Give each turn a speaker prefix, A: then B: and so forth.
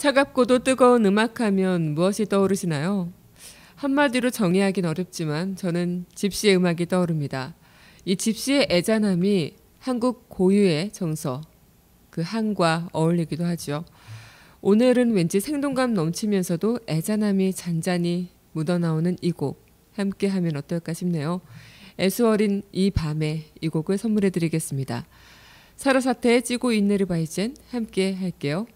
A: 차갑고도 뜨거운 음악하면 무엇이 떠오르시나요? 한마디로 정의하긴 어렵지만 저는 집시의 음악이 떠오릅니다. 이 집시의 애잔함이 한국 고유의 정서, 그 한과 어울리기도 하죠. 오늘은 왠지 생동감 넘치면서도 애잔함이 잔잔히 묻어나오는 이 곡 함께 하면 어떨까 싶네요. 애수어린 이 밤에 이 곡을 선물해 드리겠습니다. 사로사태의 찌고 인네르바이젠 함께 할게요.